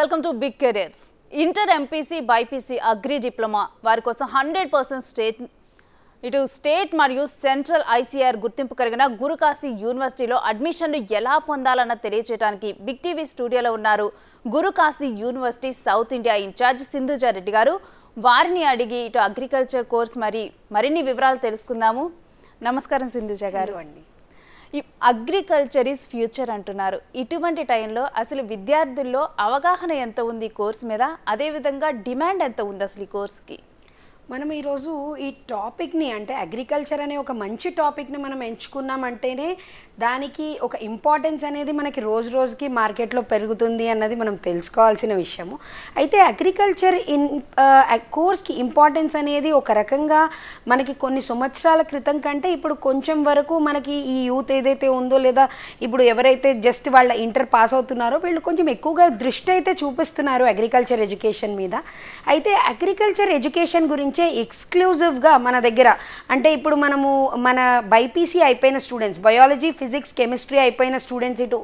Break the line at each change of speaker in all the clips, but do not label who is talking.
Welcome to big careers inter MPC BiPC agri diploma వారి కోసం hundred percent state ఇటు state మరియు central ICR గుర్తింపు కలిగిన గురుకాశీ యూనివర్సిటీలో అడ్మిషన్లు ఎలా పొందాలన్న తెలియచేయడానికి బిగ్ టీవీ స్టూడియోలో ఉన్నారు Gurukashi university south India incharge Reddy గారు వారిని అడిగి ఇటు అగ్రికల్చర్ కోర్స్ మరి మరిన్ని వివరాలు తెలుసుకుందాము నమస్కారం సింధుజా గారు అండి అగ్రికల్చర్ ఈజ్ ఫ్యూచర్ అంటున్నారు ఇటువంటి టైంలో అసలు విద్యార్థుల్లో అవగాహన ఎంత ఉంది కోర్స్ మీద
అదేవిధంగా డిమాండ్ ఎంత ఉంది అసలు ఈ కోర్స్కి మనం ఈరోజు ఈ టాపిక్ని అంటే అగ్రికల్చర్ అనే ఒక మంచి టాపిక్ని మనం ఎంచుకున్నామంటేనే దానికి ఒక ఇంపార్టెన్స్ అనేది మనకి రోజు రోజుకి మార్కెట్లో పెరుగుతుంది అన్నది మనం తెలుసుకోవాల్సిన విషయము అయితే అగ్రికల్చర్ ఇన్ కోర్స్కి ఇంపార్టెన్స్ అనేది ఒక రకంగా మనకి కొన్ని సంవత్సరాల క్రితం కంటే ఇప్పుడు కొంచెం వరకు మనకి ఈ యూత్ ఏదైతే ఉందో లేదా ఇప్పుడు ఎవరైతే జస్ట్ వాళ్ళ ఇంటర్ పాస్ అవుతున్నారో వీళ్ళు కొంచెం ఎక్కువగా దృష్టి అయితే చూపిస్తున్నారు అగ్రికల్చర్ ఎడ్యుకేషన్ మీద అయితే అగ్రికల్చర్ ఎడ్యుకేషన్ గురించి నుంచే ఎక్స్క్లూజివ్గా మన దగ్గర అంటే ఇప్పుడు మనము మన బైపీసీ అయిపోయిన స్టూడెంట్స్ బయాలజీ ఫిజిక్స్ కెమిస్ట్రీ అయిపోయిన స్టూడెంట్స్ ఇటు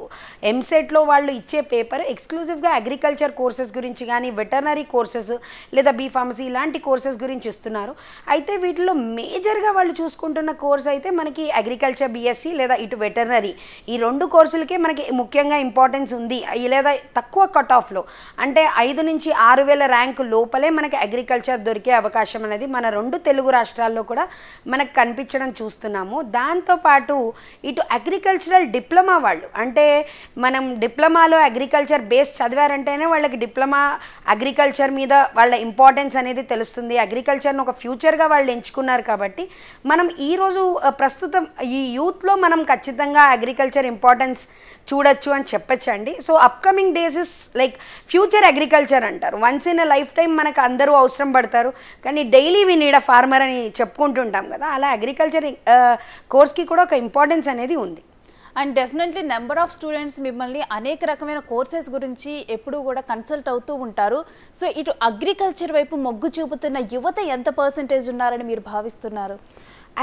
ఎంసెట్లో వాళ్ళు ఇచ్చే పేపర్ ఎక్స్క్లూజివ్గా అగ్రికల్చర్ కోర్సెస్ గురించి కానీ వెటర్నరీ కోర్సెస్ లేదా బీఫార్మసీ ఇలాంటి కోర్సెస్ గురించి ఇస్తున్నారు అయితే వీటిలో మేజర్గా వాళ్ళు చూసుకుంటున్న కోర్స్ అయితే మనకి అగ్రికల్చర్ బీఎస్సీ లేదా ఇటు వెటర్నరీ ఈ రెండు కోర్సులకే మనకి ముఖ్యంగా ఇంపార్టెన్స్ ఉంది లేదా తక్కువ కట్ ఆఫ్లో అంటే ఐదు నుంచి ఆరు వేల ర్యాంకు లోపలే మనకి అగ్రికల్చర్ దొరికే అవకాశం అనేది మన రెండు తెలుగు రాష్ట్రాల్లో కూడా మనకు కనిపించడం చూస్తున్నాము దాంతోపాటు ఇటు అగ్రికల్చరల్ డిప్లొమా వాళ్ళు అంటే మనం డిప్లొమాలో అగ్రికల్చర్ బేస్ చదివారంటేనే వాళ్ళకి డిప్లొమా అగ్రికల్చర్ మీద వాళ్ళ ఇంపార్టెన్స్ అనేది తెలుస్తుంది అగ్రికల్చర్ను ఒక ఫ్యూచర్గా వాళ్ళు ఎంచుకున్నారు కాబట్టి మనం ఈరోజు ప్రస్తుతం ఈ యూత్లో మనం ఖచ్చితంగా అగ్రికల్చర్ ఇంపార్టెన్స్ చూడొచ్చు అని చెప్పచ్చండి so upcoming days is like future agriculture అంటారు once in a lifetime మనకు అందరూ అవసరం పడతారు కానీ daily we need a farmer అని చెప్పుకుంటుంటాం కదా అలా అగ్రికల్చర్ కోర్స్కి uh, కూడా ఒక ఇంపార్టెన్స్ అనేది ఉంది and definitely number
of students మిమ్మల్ని అనేక రకమైన కోర్సెస్ గురించి ఎప్పుడూ కూడా కన్సల్ట్ అవుతూ ఉంటారు సో ఇటు అగ్రికల్చర్ వైపు మొగ్గు చూపుతున్న యువత ఎంత పర్సంటేజ్ ఉన్నారని మీరు భావిస్తున్నారు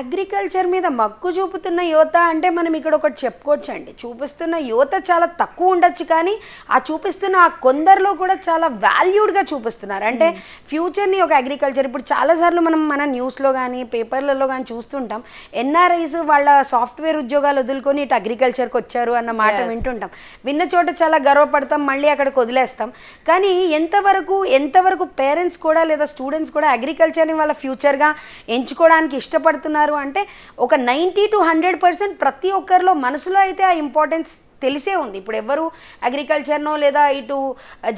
అగ్రికల్చర్ మీద మక్కు చూపుతున్న యువత అంటే మనం ఇక్కడ ఒకటి చెప్పుకోవచ్చండి చూపిస్తున్న యువత చాలా తక్కువ ఉండొచ్చు కానీ ఆ చూపిస్తున్న ఆ కొందరిలో కూడా చాలా వాల్యూడ్గా చూపిస్తున్నారు అంటే ఫ్యూచర్ని ఒక అగ్రికల్చర్ ఇప్పుడు చాలాసార్లు మనం మన న్యూస్లో కానీ పేపర్లలో కానీ చూస్తుంటాం ఎన్ఆర్ఐస్ వాళ్ళ సాఫ్ట్వేర్ ఉద్యోగాలు వదులుకొని ఇటు అగ్రికల్చర్కి వచ్చారు అన్న మాట వింటుంటాం విన్న చోట చాలా గర్వపడతాం మళ్ళీ అక్కడికి వదిలేస్తాం కానీ ఎంతవరకు ఎంతవరకు పేరెంట్స్ కూడా లేదా స్టూడెంట్స్ కూడా అగ్రికల్చర్ని వాళ్ళ ఫ్యూచర్గా ఎంచుకోవడానికి ఇష్టపడుతున్నారు అంటే ఒక నైంటీ టు హండ్రెడ్ పర్సెంట్ ప్రతి ఒక్కరిలో మనసులో అయితే ఆ ఇంపార్టెన్స్ తెలిసే ఉంది ఇప్పుడు ఎవ్వరు అగ్రికల్చర్నో లేదా ఇటు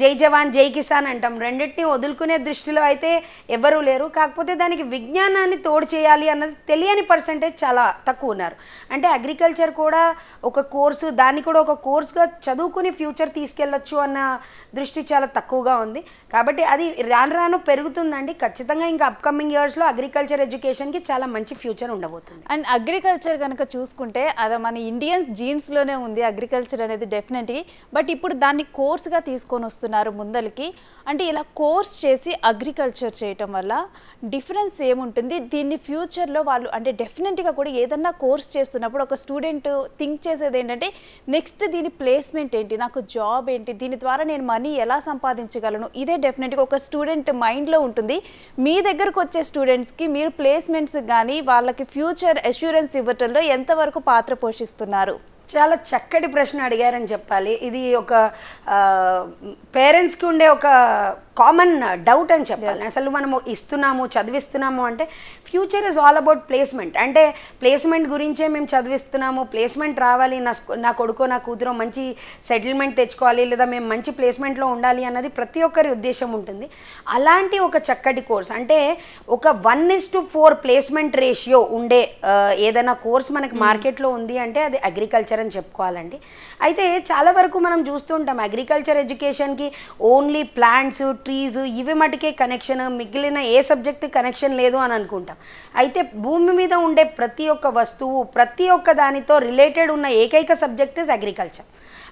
జై జవాన్ జై కిసాన్ అంటాం రెండింటిని వదులుకునే దృష్టిలో అయితే ఎవరూ లేరు కాకపోతే దానికి విజ్ఞానాన్ని తోడు చేయాలి అన్నది తెలియని పర్సంటేజ్ చాలా తక్కువ ఉన్నారు అంటే అగ్రికల్చర్ కూడా ఒక కోర్సు దాన్ని కూడా ఒక కోర్సుగా చదువుకుని ఫ్యూచర్ తీసుకెళ్ళొచ్చు అన్న దృష్టి చాలా తక్కువగా ఉంది కాబట్టి అది రాను రాను పెరుగుతుందండి ఖచ్చితంగా ఇంకా అప్కమింగ్ ఇయర్స్లో అగ్రికల్చర్ ఎడ్యుకేషన్కి చాలా మంచి ఫ్యూచర్ ఉండబోతుంది అండ్ అగ్రికల్చర్ కనుక చూసుకుంటే అది మన ఇండియన్స్ జీన్స్లోనే ఉంది అగ్రి
అగ్రికల్చర్ అనేది డెఫినెట్లీ బట్ ఇప్పుడు దాన్ని కోర్స్గా తీసుకొని వస్తున్నారు ముందలకి అంటే ఇలా కోర్స్ చేసి అగ్రికల్చర్ చేయటం వల్ల డిఫరెన్స్ ఏముంటుంది దీన్ని ఫ్యూచర్లో వాళ్ళు అంటే డెఫినెట్గా కూడా ఏదన్నా కోర్స్ చేస్తున్నప్పుడు ఒక స్టూడెంట్ థింక్ చేసేది ఏంటంటే నెక్స్ట్ దీని ప్లేస్మెంట్ ఏంటి నాకు జాబ్ ఏంటి దీని ద్వారా నేను మనీ ఎలా సంపాదించగలను ఇదే డెఫినెట్గా ఒక స్టూడెంట్ మైండ్లో ఉంటుంది మీ దగ్గరకు వచ్చే స్టూడెంట్స్కి మీరు ప్లేస్మెంట్స్ కానీ వాళ్ళకి ఫ్యూచర్ అష్యూరెన్స్ ఇవ్వటంలో ఎంతవరకు పాత్ర పోషిస్తున్నారు చాలా చక్కటి ప్రశ్న
అడిగారని చెప్పాలి ఇది ఒక పేరెంట్స్కి ఉండే ఒక కామన్ డౌట్ uh, అని చెప్పాలి అసలు మనము ఇస్తున్నాము చదివిస్తున్నాము అంటే future is all about placement అంటే ప్లేస్మెంట్ గురించే మేము చదివిస్తున్నాము ప్లేస్మెంట్ రావాలి నా నా కొడుకు నా కూతురు మంచి సెటిల్మెంట్ తెచ్చుకోవాలి లేదా మేము మంచి ప్లేస్మెంట్లో ఉండాలి అన్నది ప్రతి ఒక్కరి ఉద్దేశం ఉంటుంది అలాంటి ఒక చక్కటి కోర్స్ అంటే ఒక one is to four placement ratio ఉండే uh, ఏదైనా కోర్స్ మనకి మార్కెట్లో hmm. ఉంది అంటే అది అగ్రికల్చర్ అని చెప్పుకోవాలండి అయితే చాలా వరకు మనం చూస్తూ ఉంటాం అగ్రికల్చర్ ఎడ్యుకేషన్కి ఓన్లీ ప్లాంట్స్ ట్రీస్ ఇవి మటుకే కనెక్షన్ మిగిలిన ఏ సబ్జెక్ట్ కనెక్షన్ లేదు అని అనుకుంటాం అయితే భూమి మీద ఉండే ప్రతి ఒక్క వస్తువు ప్రతి ఒక్క దానితో రిలేటెడ్ ఉన్న ఏకైక సబ్జెక్ట్ ఇస్ అగ్రికల్చర్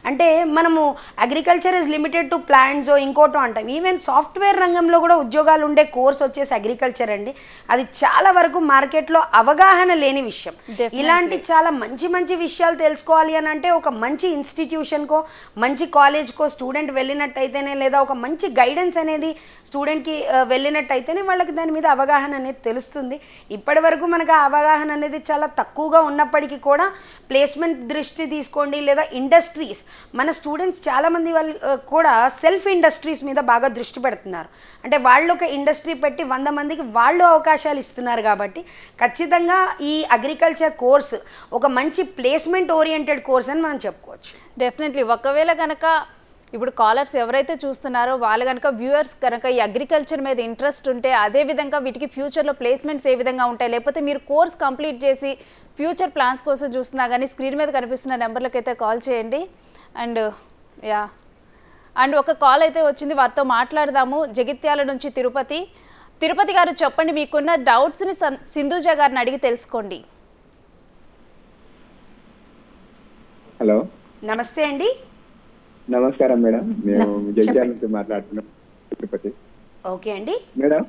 అంటే మనము agriculture is limited to plants ఇంకోటో అంటాం ఈవెన్ సాఫ్ట్వేర్ రంగంలో కూడా ఉద్యోగాలు ఉండే కోర్స్ వచ్చేసి అగ్రికల్చర్ అండి అది చాలా వరకు మార్కెట్లో అవగాహన లేని విషయం ఇలాంటి చాలా మంచి మంచి విషయాలు తెలుసుకోవాలి అని అంటే ఒక మంచి ఇన్స్టిట్యూషన్కో మంచి కాలేజ్కో స్టూడెంట్ వెళ్ళినట్టయితేనే లేదా ఒక మంచి గైడెన్స్ అనేది స్టూడెంట్కి వెళ్ళినట్టయితేనే వాళ్ళకి దాని మీద అవగాహన అనేది తెలుస్తుంది ఇప్పటి వరకు మనకు ఆ అవగాహన అనేది చాలా తక్కువగా ఉన్నప్పటికీ కూడా ప్లేస్మెంట్ దృష్టి తీసుకోండి లేదా ఇండస్ట్రీస్ మన స్టూడెంట్స్ చాలామంది వాళ్ళు కూడా సెల్ఫ్ ఇండస్ట్రీస్ మీద బాగా దృష్టి పెడుతున్నారు అంటే వాళ్ళు ఒక ఇండస్ట్రీ పెట్టి వంద మందికి వాళ్ళు అవకాశాలు ఇస్తున్నారు కాబట్టి ఖచ్చితంగా ఈ అగ్రికల్చర్ కోర్స్ ఒక మంచి ప్లేస్మెంట్ ఓరియంటెడ్ కోర్స్ అని మనం చెప్పుకోవచ్చు
డెఫినెట్లీ ఒకవేళ కనుక ఇప్పుడు కాలర్స్ ఎవరైతే చూస్తున్నారో వాళ్ళు కనుక వ్యూవర్స్ కనుక ఈ అగ్రికల్చర్ మీద ఇంట్రెస్ట్ ఉంటే అదేవిధంగా వీటికి ఫ్యూచర్లో ప్లేస్మెంట్స్ ఏ విధంగా ఉంటాయి లేకపోతే మీరు కోర్స్ కంప్లీట్ చేసి ఫ్యూచర్ ప్లాన్స్ కోసం చూస్తున్నా కానీ స్క్రీన్ మీద కనిపిస్తున్న నెంబర్లకైతే కాల్ చేయండి అండ్ యా అండ్ ఒక కాల్ అయితే వచ్చింది వారితో మాట్లాడదాము జగిత్యాల నుంచి తిరుపతి తిరుపతి గారు చెప్పండి మీకున్న డౌట్స్ని సింధూజ గారిని అడిగి
తెలుసుకోండి హలో నమస్తే అండి
నమస్కారం మేడం మేము జగిత్యాల నుంచి మాట్లాడుతున్నాం తిరుపతి ఓకే అండి మేడం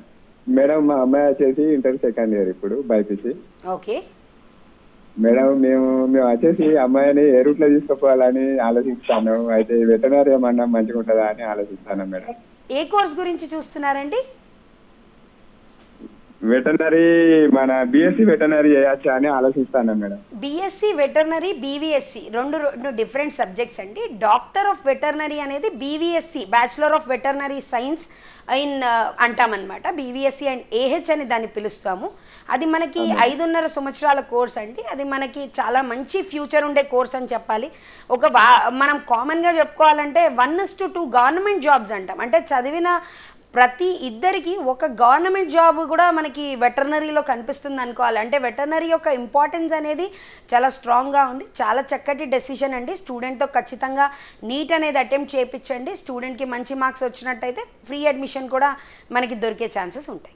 మేడం మా అమ్మాయి వచ్చేసి ఇంటర్ సెకండ్ ఇయర్ ఇప్పుడు బైపీసీ ఓకే మేడం మేము మేము వచ్చేసి అమ్మాయిని ఏ రూట్ లో తీసుకుపోవాలని ఆలోచిస్తాను అయితే వెటనరీ ఏమన్నా మంచిగా ఉంటుందా అని ఆలోచిస్తాను మేడం
ఏ కోర్స్ గురించి చూస్తున్నారండి
వెటర్నరీ మన బిఎస్సి వెటర్నరీ చేయొచ్చా అని ఆలోచిస్తాను మేడం
బిఎస్సి వెటర్నరీ బీవీఎస్సి రెండు రెండు డిఫరెంట్ సబ్జెక్ట్స్ అండి డాక్టర్ ఆఫ్ వెటర్నరీ అనేది BVSc bachelor of veterinary science in అంటామన్నమాట బీవీఎస్సి అండ్ ఏహెచ్ అని దాన్ని పిలుస్తాము అది మనకి ఐదున్నర సంవత్సరాల కోర్స్ అండి అది మనకి చాలా మంచి ఫ్యూచర్ ఉండే కోర్స్ అని చెప్పాలి ఒక మనం కామన్గా చెప్పుకోవాలంటే one to two government jobs అంటాం అంటే చదివిన ప్రతి ఇద్దరికి ఒక గవర్నమెంట్ జాబ్ కూడా మనకి వెటర్నరీలో కనిపిస్తుంది అనుకోవాలి అంటే వెటర్నరీ యొక్క ఇంపార్టెన్స్ అనేది చాలా స్ట్రాంగ్గా ఉంది చాలా చక్కటి డెసిషన్ అండి స్టూడెంట్తో ఖచ్చితంగా నీట్ అనేది అటెంప్ట్ చేయించండి స్టూడెంట్కి మంచి మార్క్స్ వచ్చినట్టయితే ఫ్రీ అడ్మిషన్ కూడా మనకి దొరికే ఛాన్సెస్ ఉంటాయి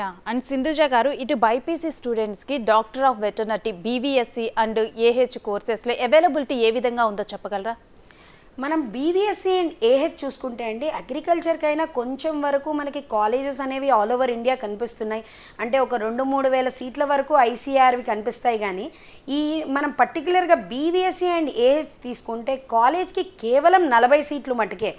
యా అండ్ సింధుజ గారు ఇటు బైపీసీ స్టూడెంట్స్కి
doctor of veterinary BVSc and AH కోర్సెస్లో అవైలబిలిటీ ఏ విధంగా ఉందో
చెప్పగలరా మనం బీవీఎస్సీ అండ్ ఏహెచ్ చూసుకుంటే అండి అగ్రికల్చర్కైనా కొంచెం వరకు మనకి కాలేజెస్ అనేవి ఆల్ ఓవర్ ఇండియా కనిపిస్తున్నాయి అంటే ఒక రెండు మూడు వేల సీట్ల వరకు ఐసీఆర్వి కనిపిస్తాయి కానీ ఈ మనం పర్టికులర్గా బీవీఎస్సీ అండ్ ఏహెచ్ తీసుకుంటే కాలేజ్కి కేవలం నలభై సీట్లు మటుకే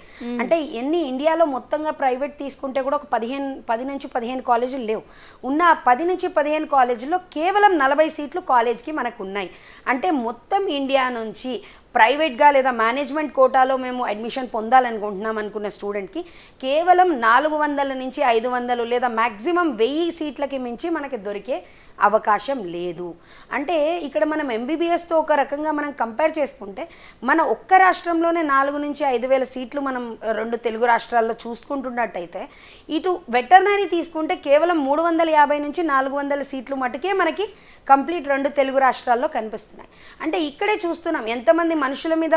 అంటే ఎన్ని ఇండియాలో మొత్తంగా ప్రైవేట్ తీసుకుంటే కూడా ఒక పదిహేను పది నుంచి పదిహేను కాలేజీలు లేవు ఉన్న పది నుంచి పదిహేను కాలేజీల్లో కేవలం నలభై సీట్లు కాలేజ్కి మనకు ఉన్నాయి అంటే మొత్తం ఇండియా నుంచి ప్రైవేట్గా లేదా మేనేజ్మెంట్ కోటాలో మేము అడ్మిషన్ పొందాలనుకుంటున్నాం అనుకున్న స్టూడెంట్కి కేవలం నాలుగు వందల నుంచి ఐదు వందలు లేదా మ్యాక్సిమం వెయ్యి సీట్లకి మించి మనకి దొరికే అవకాశం లేదు అంటే ఇక్కడ మనం ఎంబీబీఎస్తో ఒక రకంగా మనం కంపేర్ చేసుకుంటే మన ఒక్క రాష్ట్రంలోనే నాలుగు నుంచి ఐదు వేల సీట్లు మనం రెండు తెలుగు రాష్ట్రాల్లో చూసుకుంటున్నట్టయితే ఇటు వెటర్నరీ తీసుకుంటే కేవలం మూడు వందల యాభై నుంచి నాలుగు వందల సీట్లు మటుకే మనకి కంప్లీట్ రెండు తెలుగు రాష్ట్రాల్లో కనిపిస్తున్నాయి అంటే ఇక్కడే చూస్తున్నాం ఎంతమంది మనుషుల మీద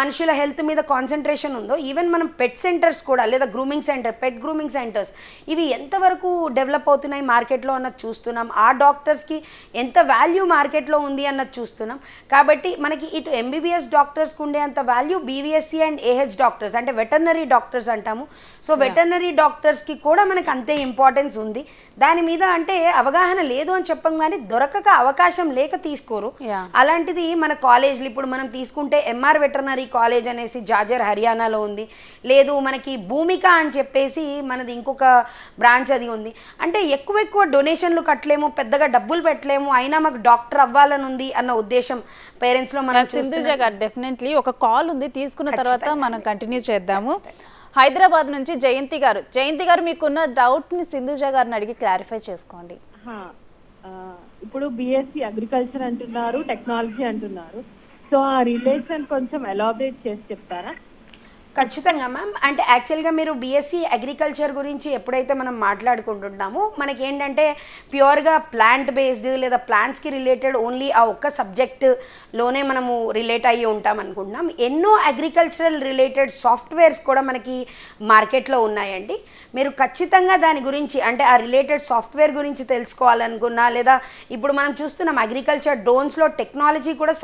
మనుషుల హెల్త్ మీద కాన్సన్ట్రేషన్ ఉందో ఈవెన్ మనం పెట్ సెంటర్స్ కూడా లేదా grooming centre pet grooming centres ఇవి ఎంతవరకు డెవలప్ అవుతున్నాయి మార్కెట్లో అన్నది చూస్తున్నాం ఆ డాక్టర్స్కి ఎంత వాల్యూ మార్కెట్లో ఉంది అన్నది చూస్తున్నాం కాబట్టి మనకి ఇటు ఎంబీబీఎస్ డాక్టర్స్కి ఉండేంత value BVSc and AH doctors అంటే వెటర్నరీ డాక్టర్స్ అంటాము సో వెటర్నరీ డాక్టర్స్కి కూడా మనకి అంతే ఇంపార్టెన్స్ ఉంది దాని మీద అంటే అవగాహన లేదు అని చెప్పం కానీ దొరకక అవకాశం లేక తీసుకోరు అలాంటిది మన కాలేజ్లు ఇప్పుడు మనం తీసుకుంటే ఎంఆర్ వెటర్నరీ కాలేజ్ అనేసి జాజర్ హర్యానాలో ఉంది లేదు మనకి భూమిక అని చెప్పేసి మనది ఇంకొక బ్రాంచ్ అది ఉంది అంటే ఎక్కువ ఎక్కువ డొనేషన్లు కట్టలేము పెద్ద పెద్దగా డబ్బులు పెట్టలేము అయినా మాకు డాక్టర్ అవ్వాలని ఉంది అన్న ఉద్దేశం పేరెంట్స్ లో మనం సింధుజ గారు డెఫినెట్లీ
ఒక కాల్ ఉంది తీసుకున్న తర్వాత మనం కంటిన్యూ చేద్దాము హైదరాబాద్ నుంచి జయంతి గారు జయంతి గారు మీకున్న డౌట్ ని సింధుజ గారిని అడిగి క్లారిఫై చేసుకోండి
ఇప్పుడు బిఎస్సి అగ్రికల్చర్ అంటున్నారు టెక్నాలజీ అంటున్నారు సో ఆ రిలేషన్ కొంచెం ఎలాబరేట్ చేసి చెప్తారా ఖచ్చితంగా మ్యామ్ అంటే యాక్చువల్గా మీరు బీఎస్సీ అగ్రికల్చర్ గురించి ఎప్పుడైతే మనం మాట్లాడుకుంటున్నామో మనకి ఏంటంటే ప్యూర్గా ప్లాంట్ బేస్డ్ లేదా ప్లాంట్స్కి రిలేటెడ్ ఓన్లీ ఆ ఒక్క సబ్జెక్ట్లోనే మనము రిలేట్ అయ్యి ఉంటాం అనుకుంటున్నాం ఎన్నో అగ్రికల్చరల్ రిలేటెడ్ సాఫ్ట్వేర్స్ కూడా మనకి మార్కెట్లో ఉన్నాయండి మీరు ఖచ్చితంగా దాని గురించి అంటే ఆ రిలేటెడ్ సాఫ్ట్వేర్ గురించి తెలుసుకోవాలనుకున్నా లేదా ఇప్పుడు మనం చూస్తున్నాం అగ్రికల్చర్ డ్రోన్స్లో టెక్నాలజీ కూడా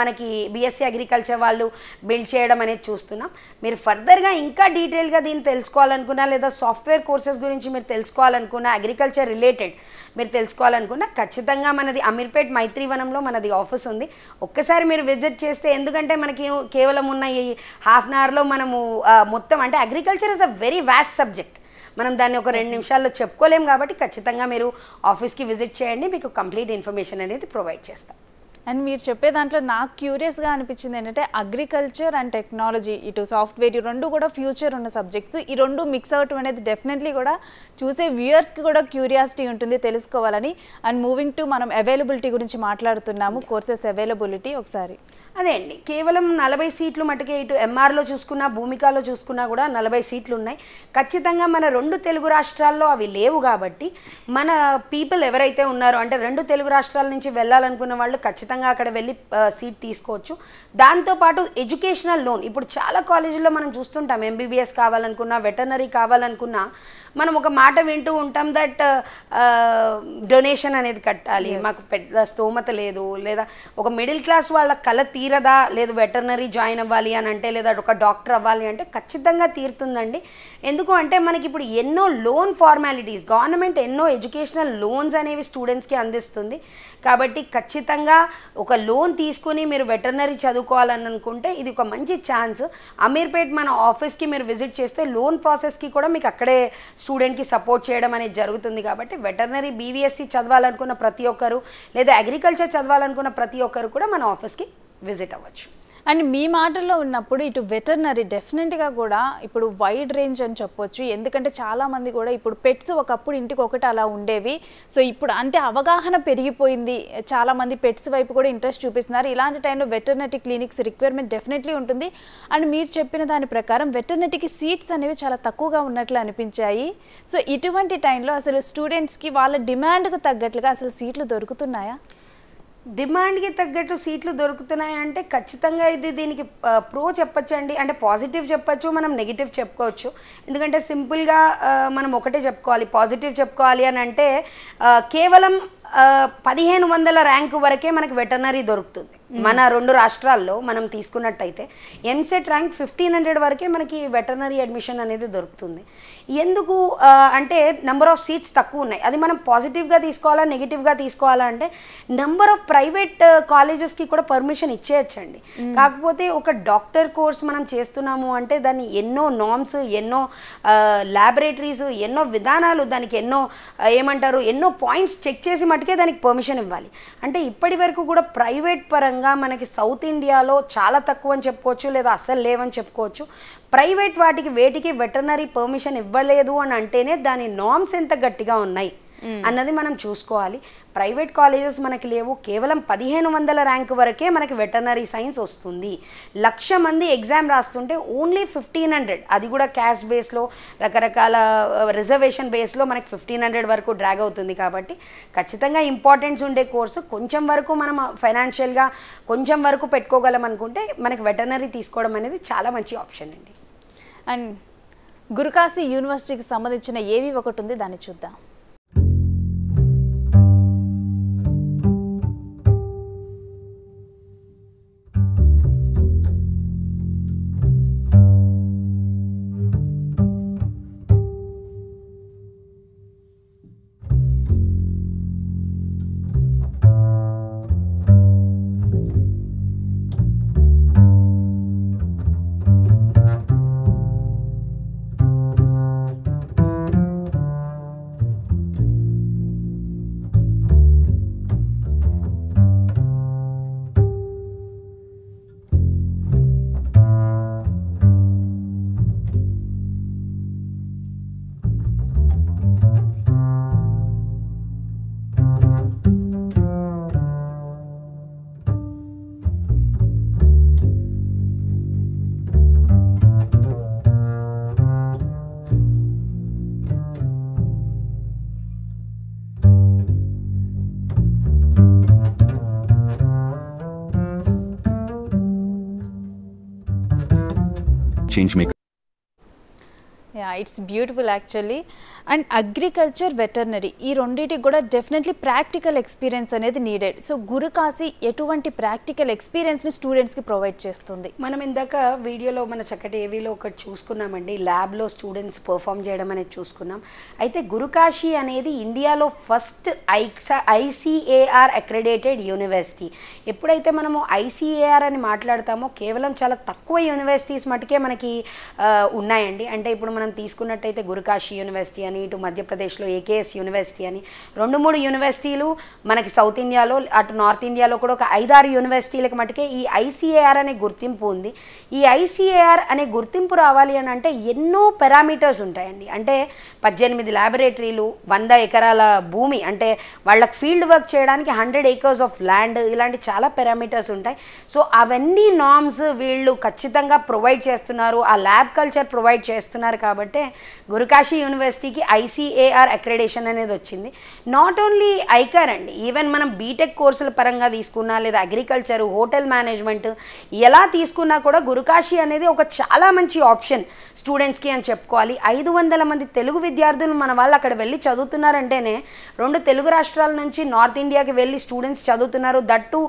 మనకి బీఎస్సీ అగ్రికల్చర్ వాళ్ళు బిల్డ్ చేయడం అనేది చూస్తున్నాం మీరు మీరు ఫర్దర్గా ఇంకా డీటెయిల్గా దీన్ని తెలుసుకోవాలనుకున్నా లేదా సాఫ్ట్వేర్ కోర్సెస్ గురించి మీరు తెలుసుకోవాలనుకున్నా అగ్రికల్చర్ రిలేటెడ్ మీరు తెలుసుకోవాలనుకున్నా ఖచ్చితంగా మనది అమీర్పేట్ మైత్రివనంలో మనది ఆఫీస్ ఉంది ఒక్కసారి మీరు విజిట్ చేస్తే ఎందుకంటే మనకి కేవలం ఉన్న ఈ హాఫ్ అన్ అవర్లో మనము మొత్తం అంటే agriculture is a very vast subject మనం దాన్ని ఒక రెండు నిమిషాల్లో చెప్పుకోలేం కాబట్టి ఖచ్చితంగా మీరు ఆఫీస్కి విజిట్ చేయండి మీకు కంప్లీట్ ఇన్ఫర్మేషన్ అనేది ప్రొవైడ్ చేస్తాం
అండ్ మీరు చెప్పే దాంట్లో నాకు క్యూరియస్గా అనిపించింది ఏంటంటే అగ్రికల్చర్ అండ్ టెక్నాలజీ ఇటు సాఫ్ట్వేర్ ఈ రెండు కూడా ఫ్యూచర్ ఉన్న సబ్జెక్ట్స్ ఈ రెండు మిక్స్ అవ్వటం అనేది డెఫినెట్లీ కూడా చూసే వ్యూయర్స్కి కూడా క్యూరియాసిటీ ఉంటుంది తెలుసుకోవాలని అండ్ మూవింగ్ టు మనం
అవైలబిలిటీ గురించి మాట్లాడుతున్నాము కోర్సెస్ అవైలబిలిటీ ఒకసారి అదే అండి కేవలం నలభై సీట్లు మటుకే ఇటు ఎంఆర్లో చూసుకున్నా భూమికాలో చూసుకున్నా కూడా నలభై సీట్లు ఉన్నాయి ఖచ్చితంగా మన రెండు తెలుగు రాష్ట్రాల్లో అవి లేవు కాబట్టి మన పీపుల్ ఎవరైతే ఉన్నారో అంటే రెండు తెలుగు రాష్ట్రాల నుంచి వెళ్ళాలనుకున్న వాళ్ళు ఖచ్చితంగా అక్కడ వెళ్ళి సీట్ తీసుకోవచ్చు దాంతోపాటు ఎడ్యుకేషనల్ లోన్ ఇప్పుడు చాలా కాలేజీల్లో మనం చూస్తుంటాం ఎంబీబీఎస్ కావాలనుకున్నా వెటర్నరీ కావాలనుకున్నా మనం ఒక మాట వింటూ ఉంటాం దట్ డొనేషన్ అనేది కట్టాలి మాకు పెద్ద స్తోమత లేదు లేదా ఒక మిడిల్ క్లాస్ వాళ్ళ కళ తీ తీరదా లేదు వెటర్నరీ జాయిన్ అవ్వాలి అని అంటే లేదా ఒక డాక్టర్ అవ్వాలి అంటే ఖచ్చితంగా తీరుతుందండి ఎందుకు అంటే మనకి ఇప్పుడు ఎన్నో లోన్ ఫార్మాలిటీస్ గవర్నమెంట్ ఎన్నో ఎడ్యుకేషనల్ లోన్స్ అనేవి స్టూడెంట్స్కి అందిస్తుంది కాబట్టి ఖచ్చితంగా ఒక లోన్ తీసుకుని మీరు వెటర్నరీ చదువుకోవాలని అనుకుంటే ఇది ఒక మంచి ఛాన్స్ అమీర్పేట్ మన ఆఫీస్కి మీరు విజిట్ చేస్తే లోన్ ప్రాసెస్కి కూడా మీకు అక్కడే స్టూడెంట్కి సపోర్ట్ చేయడం అనేది జరుగుతుంది కాబట్టి వెటర్నరీ బీవీఎస్సీ చదవాలనుకున్న ప్రతి ఒక్కరు లేదా అగ్రికల్చర్ చదవాలనుకున్న ప్రతి ఒక్కరు కూడా మన ఆఫీస్కి విజిట్ అవ్వచ్చు
అండ్ మీ మాటల్లో ఉన్నప్పుడు ఇటు వెటర్నరీ డెఫినెట్గా కూడా ఇప్పుడు వైడ్ రేంజ్ అని చెప్పొచ్చు ఎందుకంటే చాలామంది కూడా ఇప్పుడు పెట్స్ ఒకప్పుడు ఇంటికి ఒకటి అలా ఉండేవి సో ఇప్పుడు అంటే అవగాహన పెరిగిపోయింది చాలామంది పెట్స్ వైపు కూడా ఇంట్రెస్ట్ చూపిస్తున్నారు ఇలాంటి టైంలో వెటర్నరీ క్లినిక్స్ రిక్వైర్మెంట్ డెఫినెట్లీ ఉంటుంది అండ్ మీరు చెప్పిన దాని ప్రకారం వెటర్నరీకి సీట్స్ అనేవి చాలా తక్కువగా ఉన్నట్లు అనిపించాయి సో ఇటువంటి టైంలో అసలు స్టూడెంట్స్కి వాళ్ళ డిమాండ్కు తగ్గట్లుగా అసలు సీట్లు దొరుకుతున్నాయా
డిమాండ్కి తగ్గట్టు సీట్లు దొరుకుతున్నాయి అంటే ఖచ్చితంగా ఇది దీనికి ప్రో చెప్పచ్చండి అంటే పాజిటివ్ చెప్పచ్చు మనం నెగిటివ్ చెప్పుకోవచ్చు ఎందుకంటే సింపుల్గా మనం ఒకటే చెప్పుకోవాలి పాజిటివ్ చెప్పుకోవాలి అని అంటే కేవలం పదిహేను వందల ర్యాంకు వరకే మనకు వెటనరీ దొరుకుతుంది మన రెండు రాష్ట్రాల్లో మనం తీసుకున్నట్టయితే ఎంసెట్ ర్యాంక్ ఫిఫ్టీన్ హండ్రెడ్ వరకే మనకి వెటర్నరీ అడ్మిషన్ అనేది దొరుకుతుంది ఎందుకు అంటే నెంబర్ ఆఫ్ సీట్స్ తక్కువ ఉన్నాయి అది మనం పాజిటివ్గా తీసుకోవాలా నెగిటివ్గా తీసుకోవాలా అంటే నెంబర్ ఆఫ్ ప్రైవేట్ కాలేజెస్కి కూడా పర్మిషన్ ఇచ్చేయచ్చండి కాకపోతే ఒక డాక్టర్ కోర్స్ మనం చేస్తున్నాము అంటే దాన్ని ఎన్నో నామ్స్ ఎన్నో ల్యాబొరేటరీస్ ఎన్నో విధానాలు దానికి ఎన్నో ఏమంటారు ఎన్నో పాయింట్స్ చెక్ చేసి మటుకే దానికి పర్మిషన్ ఇవ్వాలి అంటే ఇప్పటి వరకు కూడా ప్రైవేట్ పరంగా పరంగా మనకి సౌత్ ఇండియాలో చాలా తక్కువ అని చెప్పుకోవచ్చు లేదా అస్సలు లేవని చెప్పుకోవచ్చు ప్రైవేట్ వాటికి వేటికి వెటర్నరీ పర్మిషన్ ఇవ్వలేదు అని అంటేనే దాని నామ్స్ ఎంత గట్టిగా ఉన్నాయి Hmm. అన్నది మనం చూసుకోవాలి ప్రైవేట్ కాలేజెస్ మనకి లేవు కేవలం పదిహేను వందల ర్యాంక్ వరకే మనకి వెటర్నరీ సైన్స్ వస్తుంది లక్ష మంది ఎగ్జామ్ రాస్తుంటే ఓన్లీ ఫిఫ్టీన్ హండ్రెడ్ అది కూడా క్యాష్ బేస్లో రకరకాల రిజర్వేషన్ బేస్లో మనకి ఫిఫ్టీన్ హండ్రెడ్ వరకు డ్రాగ్ అవుతుంది కాబట్టి ఖచ్చితంగా ఇంపార్టెన్స్ ఉండే కోర్సు కొంచెం వరకు మనం ఫైనాన్షియల్గా కొంచెం వరకు పెట్టుకోగలం అనుకుంటే మనకి వెటర్నరీ తీసుకోవడం అనేది చాలా మంచి ఆప్షన్ అండి అండ్ గురుకాశీ యూనివర్సిటీకి
సంబంధించిన ఏవి ఒకటి ఉంది దాన్ని చూద్దాం Yeah, it's beautiful actually. And agriculture veterinary ఈ రెండింటికి కూడా డెఫినెట్లీ ప్రాక్టికల్ ఎక్స్పీరియన్స్ అనేది
నీడెడ్ సో గురుకాశి ఎటువంటి ప్రాక్టికల్ ఎక్స్పీరియన్స్ని స్టూడెంట్స్కి ప్రొవైడ్ చేస్తుంది మనం ఇందాక వీడియోలో మన చక్కటి ఏవీలో ఒకటి చూసుకున్నామండి ల్యాబ్లో స్టూడెంట్స్ పర్ఫామ్ చేయడం అనేది చూసుకున్నాం అయితే గురుకాశి అనేది ఇండియాలో ఫస్ట్ ఐసా ఐసీఏఆర్ అక్రెడేటెడ్ యూనివర్సిటీ ఎప్పుడైతే మనము ఐసీఏఆర్ అని మాట్లాడతామో కేవలం చాలా తక్కువ యూనివర్సిటీస్ మటుకే మనకి ఉన్నాయండి అంటే ఇప్పుడు మనం తీసుకున్నట్టయితే గురుకాశీ యూనివర్సిటీ అని అని ఇటు మధ్యప్రదేశ్లో ఏకేఎస్ యూనివర్సిటీ అని రెండు మూడు యూనివర్సిటీలు మనకి సౌత్ ఇండియాలో అటు నార్త్ ఇండియాలో కూడా ఒక ఐదారు యూనివర్సిటీలకు మటుకే ఈ ఐసీఏఆర్ అనే గుర్తింపు ఉంది ఈ ఐసీఏఆర్ అనే గుర్తింపు రావాలి అని అంటే ఎన్నో పారామీటర్స్ ఉంటాయండి అంటే పద్దెనిమిది ల్యాబొరేటరీలు వంద ఎకరాల భూమి అంటే వాళ్ళకి ఫీల్డ్ వర్క్ చేయడానికి హండ్రెడ్ ఏకర్స్ ఆఫ్ ల్యాండ్ ఇలాంటి చాలా పారామీటర్స్ ఉంటాయి సో అవన్నీ నామ్స్ వీళ్ళు ఖచ్చితంగా ప్రొవైడ్ చేస్తున్నారు ఆ ల్యాబ్ కల్చర్ ప్రొవైడ్ చేస్తున్నారు కాబట్టి గురుకాశీ యూనివర్సిటీకి ఐసీఏఆర్ అక్రెడేషన్ అనేది వచ్చింది నాట్ ఓన్లీ ఐకార్ అండి ఈవెన్ మనం బీటెక్ కోర్సుల పరంగా తీసుకున్నా లేదా అగ్రికల్చర్ హోటల్ మేనేజ్మెంట్ ఎలా తీసుకున్నా కూడా గురుకాశీ అనేది ఒక చాలా మంచి ఆప్షన్ స్టూడెంట్స్కి అని చెప్పుకోవాలి ఐదు వందల మంది తెలుగు విద్యార్థులు మన వాళ్ళు అక్కడ వెళ్ళి చదువుతున్నారంటేనే రెండు తెలుగు రాష్ట్రాల నుంచి నార్త్ ఇండియాకి వెళ్ళి స్టూడెంట్స్ చదువుతున్నారు దట్టు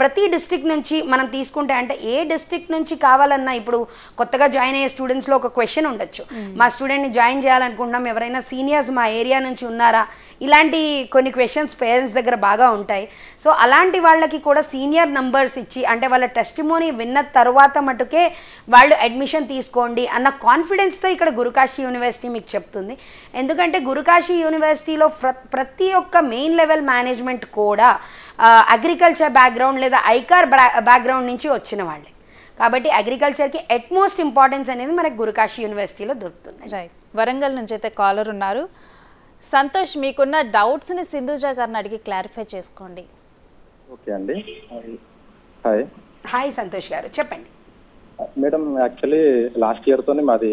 ప్రతి డిస్టిక్ నుంచి మనం తీసుకుంటే అంటే ఏ డిస్టిక్ నుంచి కావాలన్నా ఇప్పుడు కొత్తగా జాయిన్ అయ్యే స్టూడెంట్స్లో ఒక క్వశ్చన్ ఉండొచ్చు hmm. మా స్టూడెంట్ని జాయిన్ చేయాలనుకుంటున్నాం ఎవరైనా ఎవరైనా సీనియర్స్ మా ఏరియా నుంచి ఉన్నారా ఇలాంటి కొన్ని క్వశ్చన్స్ పేరెంట్స్ దగ్గర బాగా ఉంటాయి సో అలాంటి వాళ్ళకి కూడా సీనియర్ నంబర్స్ ఇచ్చి అంటే వాళ్ళ టెస్టిమోని విన్న తర్వాత మటుకే వాళ్ళు అడ్మిషన్ తీసుకోండి అన్న కాన్ఫిడెన్స్తో ఇక్కడ గురుకాశీ యూనివర్సిటీ మీకు చెప్తుంది ఎందుకంటే గురుకాశీ యూనివర్సిటీలో ప్రతి ఒక్క మెయిన్ లెవెల్ మేనేజ్మెంట్ కూడా అగ్రికల్చర్ బ్యాక్గ్రౌండ్ లేదా ఐకార్ బ్యాక్గ్రౌండ్ నుంచి వచ్చిన వాళ్ళే కాబట్టి అగ్రికల్చర్కి అట్మోస్ట్ ఇంపార్టెన్స్ అనేది మనకు గురుకాశీ యూనివర్సిటీలో దొరుకుతుంది రైట్ వరంగల్ నుంచి అయితే
కాలర్ ఉన్నారు సంతోష్ మీకున్న డౌట్స్ని సింధుజా గారిని అడిగి క్లారిఫై చేసుకోండి ఓకే అండి హాయ్
హాయ్ సంతోష్ గారు చెప్పండి
మేడం యాక్చువల్లీ లాస్ట్ ఇయర్ తోనే మాది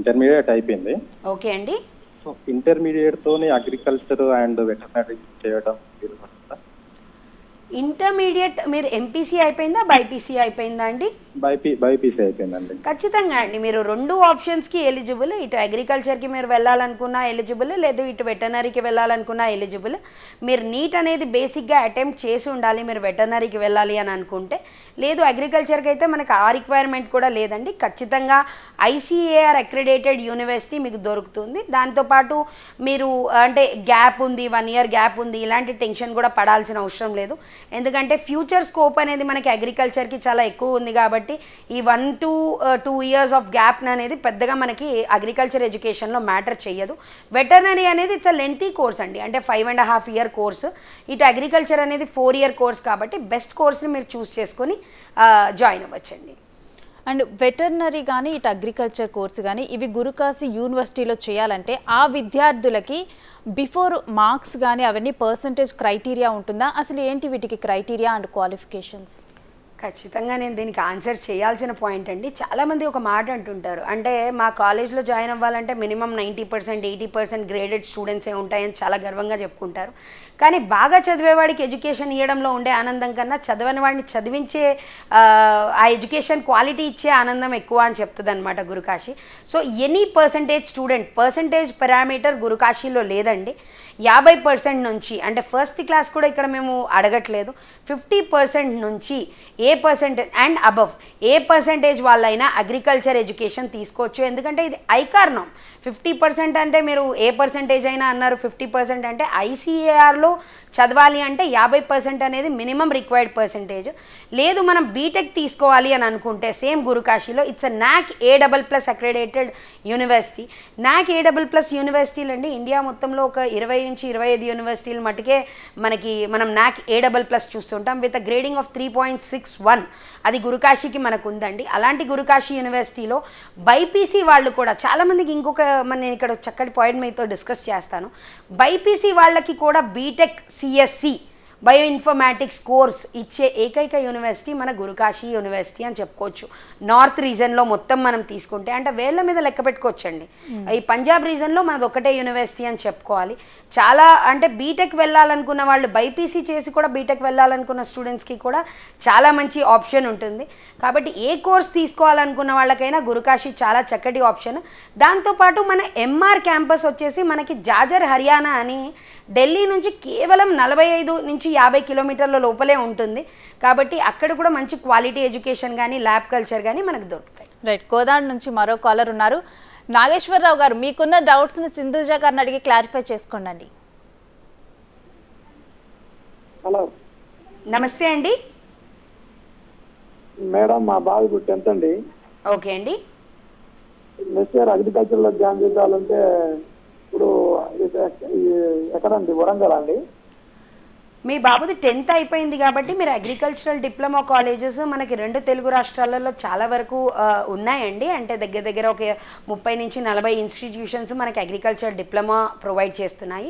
ఇంటర్మీడియట్ అయిపోయింది ఓకే అండి సో ఇంటర్మీడియట్ తోనే అగ్రికల్చర్ అండ్ వెటర్నరీ చేయడం
ఇంటర్మీడియట్ మీరు ఎంపీసీ అయిపోయిందా బైపీసీ అయిపోయిందా అండి
బైపీసీ అయిపోయిందండి
ఖచ్చితంగా అండి మీరు రెండు ఆప్షన్స్కి ఎలిజిబుల్ ఇటు అగ్రికల్చర్కి మీరు వెళ్ళాలనుకున్నా ఎలిజిబుల్ లేదు ఇటు వెటనరీకి వెళ్ళాలనుకున్నా ఎలిజిబుల్ మీరు నీట్ అనేది బేసిక్గా అటెంప్ట్ చేసి ఉండాలి మీరు వెటనరీకి వెళ్ళాలి అని అనుకుంటే లేదు అగ్రికల్చర్కి అయితే మనకు ఆ రిక్వైర్మెంట్ కూడా లేదండి ఖచ్చితంగా ఐసీఏఆర్ అక్రిడేటెడ్ యూనివర్సిటీ మీకు దొరుకుతుంది దాంతోపాటు మీరు అంటే గ్యాప్ ఉంది వన్ ఇయర్ గ్యాప్ ఉంది ఇలాంటి టెన్షన్ కూడా పడాల్సిన అవసరం లేదు ఎందుకంటే ఫ్యూచర్ స్కోప్ అనేది మనకి అగ్రికల్చర్కి చాలా ఎక్కువ ఉంది కాబట్టి ఈ one to two years of gap అనేది పెద్దగా మనకి అగ్రికల్చర్ ఎడ్యుకేషన్లో మ్యాటర్ చేయదు వెటర్నరీ అనేది ఇట్స్ అ లెంతీ కోర్స్ అండి అంటే five and half year course ఇటు అగ్రికల్చర్ అనేది ఫోర్ ఇయర్ కోర్స్ కాబట్టి బెస్ట్ కోర్స్ని మీరు చూస్ చేసుకొని జాయిన్ uh, అవ్వచ్చండి
అండ్ వెటర్నరీ కానీ ఇటు అగ్రికల్చర్ కోర్స్ కానీ ఇవి గురుకాశి యూనివర్సిటీలో చేయాలంటే ఆ విద్యార్థులకి బిఫోర్ మార్క్స్ కానీ అవన్నీ పర్సంటేజ్ క్రైటీరియా ఉంటుందా అసలు
ఏంటి వీటికి క్రైటీరియా అండ్ క్వాలిఫికేషన్స్ ఖచ్చితంగా నేను దీనికి ఆన్సర్ చేయాల్సిన పాయింట్ అండి చాలామంది ఒక మాట అంటుంటారు అంటే మా కాలేజ్లో జాయిన్ అవ్వాలంటే minimum ninety percent eighty percent graded స్టూడెంట్సే ఉంటాయని చాలా గర్వంగా చెప్పుకుంటారు కానీ బాగా చదివేవాడికి ఎడ్యుకేషన్ ఇవ్వడంలో ఉండే ఆనందం కన్నా చదవని వాడిని చదివించే ఆ ఎడ్యుకేషన్ క్వాలిటీ ఇచ్చే ఆనందం ఎక్కువ అని చెప్తుంది అనమాట Gurukashi so any percentage student percentage parameter గురుకాశీలో లేదండి యాభై పర్సెంట్ నుంచి అంటే ఫస్ట్ క్లాస్ కూడా ఇక్కడ మేము అడగట్లేదు ఫిఫ్టీ పర్సెంట్ నుంచి a percentage and above a percentage వాళ్ళైనా అగ్రికల్చర్ ఎడ్యుకేషన్ తీసుకోవచ్చు ఎందుకంటే ఇది ఐకార్నం ఫిఫ్టీ పర్సెంట్ అంటే మీరు ఏ పర్సెంటేజ్ అయినా అన్నారు ఫిఫ్టీ పర్సెంట్ అంటే ఐసీఏఆర్లో చదవాలి అంటే యాభై పర్సెంట్ అనేది మినిమం రిక్వైర్డ్ పర్సెంటేజ్ లేదు మనం బీటెక్ తీసుకోవాలి అని అనుకుంటే same గురుకాశీలో it's a NAAC A double plus accredited university NAAC A double plus యూనివర్సిటీలు అండి ఇండియా మొత్తంలో ఒక ఇరవై నుంచి ఇరవై ఐదు యూనివర్సిటీలు మటుకే మనకి మనం నాక్ ఏ డబల్ ప్లస్ చూస్తుంటాం with grading of three point six one అది గురుకాశీకి మనకు ఉందండి అలాంటి గురుకాశీ యూనివర్సిటీలో బైపీసీ వాళ్ళు కూడా చాలామందికి ఇంకొక మన నేను ఇక్కడ చక్కటి పాయింట్ మీతో డిస్కస్ చేస్తాను బైపీసీ వాళ్ళకి కూడా BTech CSC bio informatics course ఇచ్చే ఏకైక యూనివర్సిటీ మన గురుకాశీ యూనివర్సిటీ అని చెప్పుకోవచ్చు నార్త్ రీజన్లో మొత్తం మనం తీసుకుంటే అంటే వేళ్ళ మీద లెక్క పెట్టుకోవచ్చండి hmm. ఈ పంజాబ్ రీజన్లో మనది ఒకటే యూనివర్సిటీ అని చెప్పుకోవాలి చాలా అంటే బీటెక్ వెళ్ళాలనుకున్న వాళ్ళు బైపీసీ చేసి కూడా బీటెక్ వెళ్ళాలనుకున్న స్టూడెంట్స్కి కూడా చాలా మంచి ఆప్షన్ ఉంటుంది కాబట్టి ఏ కోర్స్ తీసుకోవాలనుకున్న వాళ్ళకైనా గురుకాశీ చాలా చక్కటి ఆప్షన్ దాంతోపాటు మన ఎంఆర్ క్యాంపస్ వచ్చేసి మనకి జాజర్ హర్యానా అని ఢిల్లీ నుంచి కేవలం నలభై ఐదు నుంచి యాభై కిలోమీటర్ల లోపలే ఉంటుంది కాబట్టి అక్కడ కూడా మంచి క్వాలిటీ ఎడ్యుకేషన్ కానీ ల్యాబ్ కల్చర్ కానీ
మనకు దొరుకుతాయి రైట్ గోదావరి నుంచి మరో కాలర్ ఉన్నారు నాగేశ్వరరావు గారు మీకున్న డౌట్స్ని సింధుజా గారిని అడిగి క్లారిఫై చేసుకోండి
హలో నమస్తే అండి
మేడం మా బాబు ఇప్పుడు ఎంత అండి ఓకే అండి నెక్స్ట్ ఇయర్ జాయిన్ చేయాలంటే ఇప్పుడు ఎక్కడండి వరంగల్ అండి
మీ బాబుది టెన్త్ అయిపోయింది కాబట్టి మీరు అగ్రికల్చరల్ డిప్లొమా కాలేజెస్ మనకి రెండు తెలుగు రాష్ట్రాలలో చాలా వరకు ఉన్నాయండి అంటే దగ్గర దగ్గర ఒక ముప్పై నుంచి నలభై ఇన్స్టిట్యూషన్స్ మనకి అగ్రికల్చర్ డిప్లొమా ప్రొవైడ్ చేస్తున్నాయి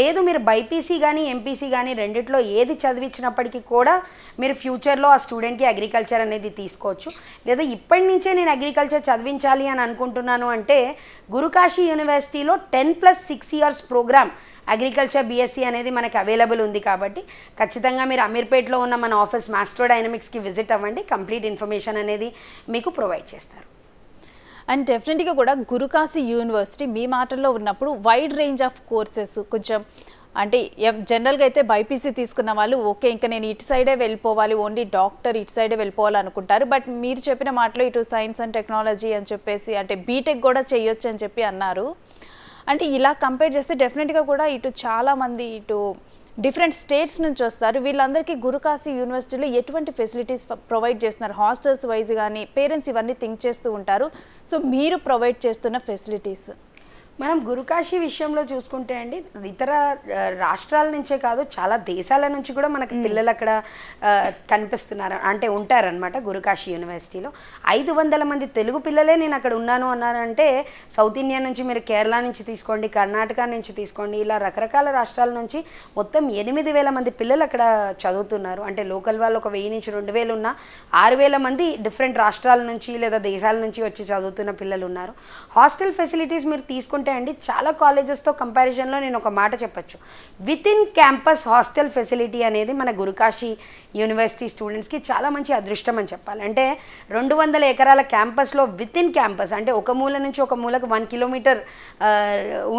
లేదు మీరు బైపీసీ కానీ ఎంపీసీ కానీ రెండిట్లో ఏది చదివించినప్పటికీ కూడా మీరు ఫ్యూచర్లో ఆ స్టూడెంట్కి అగ్రికల్చర్ అనేది తీసుకోవచ్చు లేదా ఇప్పటి నుంచే నేను అగ్రికల్చర్ చదివించాలి అని అనుకుంటున్నాను అంటే గురుకాశీ యూనివర్సిటీలో ten plus six years program agriculture BSc అనేది మనకి అవైలబుల్ ఉంది కాబట్టి కాబట్టి ఖచ్చితంగా మీరు అమీర్పేట్లో ఉన్న మన ఆఫీస్ మాస్టర్ డైనమిక్స్కి విజిట్ అవ్వండి కంప్లీట్ ఇన్ఫర్మేషన్ అనేది మీకు ప్రొవైడ్ చేస్తారు అండ్ డెఫినెట్గా కూడా గురుకాశీ యూనివర్సిటీ మీ మాటల్లో ఉన్నప్పుడు
వైడ్ రేంజ్ ఆఫ్ కోర్సెస్ కొంచెం అంటే జనరల్గా అయితే బైపీసీ తీసుకున్న వాళ్ళు ఓకే ఇంకా నేను ఇటు సైడే వెళ్ళిపోవాలి ఓన్లీ డాక్టర్ ఇటు సైడే వెళ్ళిపోవాలి అనుకుంటారు బట్ మీరు చెప్పిన మాటలో ఇటు సైన్స్ అండ్ టెక్నాలజీ అని చెప్పేసి అంటే బీటెక్ కూడా చేయొచ్చు అని చెప్పి అన్నారు అంటే ఇలా కంపేర్ చేస్తే డెఫినెట్గా కూడా ఇటు చాలామంది ఇటు డిఫరెంట్ స్టేట్స్ నుంచి వస్తారు వీళ్ళందరికీ గురుకాశీ యూనివర్సిటీలో ఎటువంటి ఫెసిలిటీస్ ప్రొవైడ్ చేస్తున్నారు హాస్టల్స్ వైజ్ కానీ పేరెంట్స్
ఇవన్నీ థింక్ చేస్తూ ఉంటారు సో మీరు ప్రొవైడ్ చేస్తున్న ఫెసిలిటీస్ మనం గురుకాశీ విషయంలో చూసుకుంటే అండి ఇతర రాష్ట్రాల నుంచే కాదు చాలా దేశాల నుంచి కూడా మనకు పిల్లలు అక్కడ కనిపిస్తున్నారు అంటే ఉంటారనమాట గురుకాశీ యూనివర్సిటీలో ఐదు వందల మంది తెలుగు పిల్లలే నేను అక్కడ ఉన్నాను అన్నారంటే సౌత్ ఇండియా నుంచి మీరు కేరళ నుంచి తీసుకోండి కర్ణాటక నుంచి తీసుకోండి ఇలా రకరకాల రాష్ట్రాల నుంచి మొత్తం ఎనిమిది వేల మంది పిల్లలు అక్కడ చదువుతున్నారు అంటే లోకల్ వాళ్ళు ఒక వెయ్యి నుంచి రెండు వేలు ఉన్న ఆరు వేల మంది డిఫరెంట్ రాష్ట్రాల నుంచి లేదా దేశాల నుంచి వచ్చి చదువుతున్న పిల్లలు ఉన్నారు హాస్టల్ ఫెసిలిటీస్ మీరు తీసుకుంటే చూసుకుంటే అండి చాలా కాలేజెస్తో కంపారిజన్లో నేను ఒక మాట చెప్పచ్చు within campus hostel facility అనేది మన గురుకాశీ యూనివర్సిటీ స్టూడెంట్స్కి చాలా మంచి అదృష్టం అని చెప్పాలి అంటే రెండు వందల ఎకరాల క్యాంపస్లో విత్ ఇన్ క్యాంపస్ అంటే ఒక మూల నుంచి ఒక మూలకు వన్ కిలోమీటర్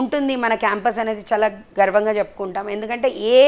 ఉంటుంది మన క్యాంపస్ అనేది చాలా గర్వంగా చెప్పుకుంటాం ఎందుకంటే ఏ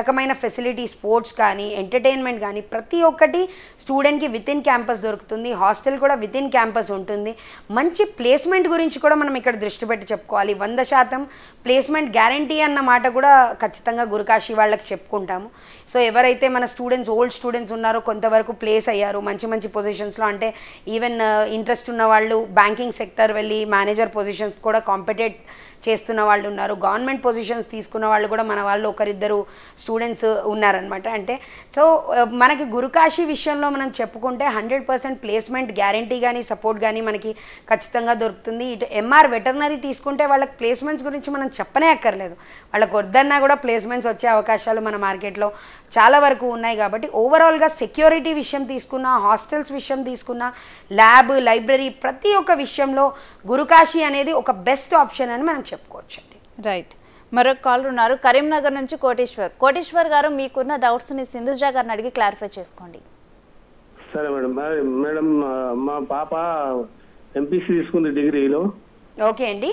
రకమైన ఫెసిలిటీ స్పోర్ట్స్ కానీ ఎంటర్టైన్మెంట్ కానీ ప్రతి ఒక్కటి స్టూడెంట్కి విత్ ఇన్ క్యాంపస్ దొరుకుతుంది హాస్టల్ కూడా విత్ ఇన్ క్యాంపస్ ఉంటుంది మంచి ప్లేస్మెంట్ గురించి కూడా మనం ఇక్కడ దృష్టి పెట్టి చెప్పుకోవాలి వంద శాతం ప్లేస్మెంట్ గ్యారంటీ అన్న మాట కూడా ఖచ్చితంగా గురుకాశీ వాళ్ళకి చెప్పుకుంటాము సో ఎవరైతే మన స్టూడెంట్స్ ఓల్డ్ స్టూడెంట్స్ ఉన్నారో కొంతవరకు ప్లేస్ అయ్యారు మంచి మంచి పొజిషన్స్లో అంటే ఈవెన్ ఇంట్రెస్ట్ ఉన్న వాళ్ళు బ్యాంకింగ్ సెక్టర్ వెళ్ళి మేనేజర్ పొజిషన్స్ కూడా కాంపిటేట్ చేస్తున్న వాళ్ళు ఉన్నారు గవర్నమెంట్ పొజిషన్స్ తీసుకున్న వాళ్ళు కూడా మన వాళ్ళు ఒకరిద్దరు స్టూడెంట్స్ ఉన్నారనమాట అంటే సో uh, మనకి గురుకాశీ విషయంలో మనం చెప్పుకుంటే హండ్రెడ్ పర్సెంట్ ప్లేస్మెంట్ గ్యారంటీ కానీ సపోర్ట్ కానీ మనకి ఖచ్చితంగా దొరుకుతుంది ఇటు ఎంఆర్ వెటర్నరీ తీసుకుంటే వాళ్ళకి ప్లేస్మెంట్స్ గురించి మనం చెప్పనే అక్కర్లేదు వాళ్ళకి వద్దన్నా కూడా ప్లేస్మెంట్స్ వచ్చే అవకాశాలు మన మార్కెట్లో చాలా వరకు ఉన్నాయి కాబట్టి ఓవరాల్గా సెక్యూరిటీ విషయం తీసుకున్న హాస్టల్స్ విషయం తీసుకున్న ల్యాబ్ లైబ్రరీ ప్రతి ఒక్క విషయంలో గురుకాశీ అనేది ఒక బెస్ట్ ఆప్షన్ అని మనం చెప్పుకోవచ్చండి
రైట్ మరొక కాలర్ ఉన్నారు కరీంనగర్ నుంచి కోటేశ్వర్ కోటేశ్వర్ గారు మీకున్న డౌట్స్ని సింధుజ గారిని అడిగి క్లారిఫై చేసుకోండి సరే మేడం మేడం మా పాప ఎంపీసీ తీసుకుంది డిగ్రీలో ఓకే అండి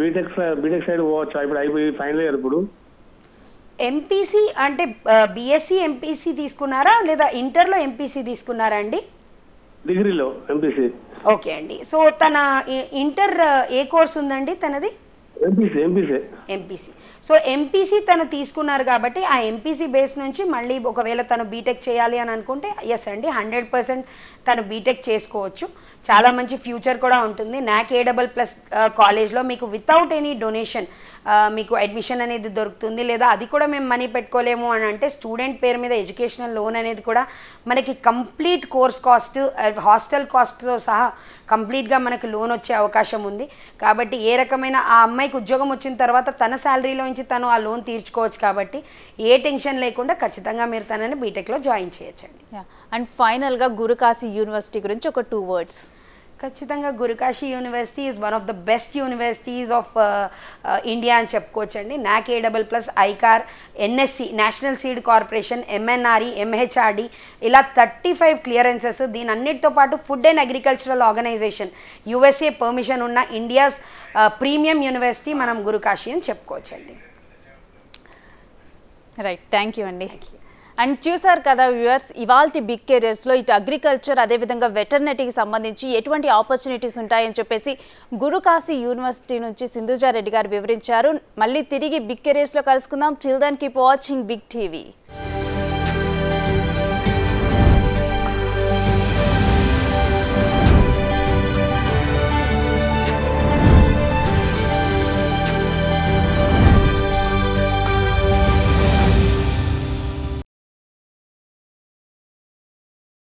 బీటెక్ బీటెక్ సైడ్ పోవచ్చు ఇప్పుడు అయిపోయి ఫైనల్ ఇయర్ ఇప్పుడు
ఎంపీసీ అంటే బీఎస్సీ ఎంపీసీ e తీసుకున్నారా లేదా ఇంటర్లో ఎంపీసీ తీసుకున్నారా అండి
డిగ్రీలో ఎంపీసీ
ఓకే అండి సో తన ఇంటర్ ఏ కోర్స్ ఉందండి తనది
MPC MPC
MPC so MPC తను తీసుకున్నారు కాబట్టి ఆ ఎంపీసీ బేస్ నుంచి మళ్ళీ ఒకవేళ తను బీటెక్ చేయాలి అని అనుకుంటే ఎస్ అండి హండ్రెడ్ పర్సెంట్ తను బీటెక్ చేసుకోవచ్చు చాలా mm-hmm. మంచి ఫ్యూచర్ కూడా ఉంటుంది నాక్ ఏ డబల్ ప్లస్ కాలేజ్లో మీకు వితౌట్ ఎనీ డొనేషన్ మీకు అడ్మిషన్ అనేది దొరుకుతుంది లేదా అది కూడా మేము మనీ పెట్టుకోలేము అని అంటే స్టూడెంట్ పేరు మీద ఎడ్యుకేషనల్ లోన్ అనేది కూడా మనకి కంప్లీట్ కోర్స్ కాస్ట్ హాస్టల్ కాస్ట్తో సహా కంప్లీట్గా మనకి లోన్ వచ్చే అవకాశం ఉంది కాబట్టి ఏ రకమైన ఆ అమ్మాయికి ఉద్యోగం వచ్చిన తర్వాత తన శాలరీలో నుంచి తను ఆ లోన్ తీర్చుకోవచ్చు కాబట్టి ఏ టెన్షన్ లేకుండా ఖచ్చితంగా మీరు తనని బీటెక్లో జాయిన్ చేయొచ్చండి అండ్ ఫైనల్గా గురుకాశీ యూనివర్సిటీ గురించి ఒక టూ వర్డ్స్ ఖచ్చితంగా Gurukashi university is one of the best universities of India అని చెప్పుకోవచ్చండి NAAC A double plus ICAR NSC national seed corporation MNRE MHRD ఇలా థర్టీ ఫైవ్ క్లియరెన్సెస్ దీని అన్నిటితో పాటు food and agricultural organization USA permission ఉన్న India's premium university మనం గురుకాశీ అని చెప్పుకోవచ్చండి రైట్ థ్యాంక్ యూ అండి
అండ్ చూసారు కదా వ్యూవర్స్ ఇవాళ బిగ్ లో ఇటు అగ్రికల్చర్ అదేవిధంగా వెటర్నరీకి సంబంధించి ఎటువంటి ఆపర్చునిటీస్ ఉంటాయని చెప్పేసి గురుకాశీ యూనివర్సిటీ నుంచి సింధుజారెడ్డి గారు వివరించారు మళ్ళీ తిరిగి బిగ్ లో కలుసుకుందాం children keep watching big TV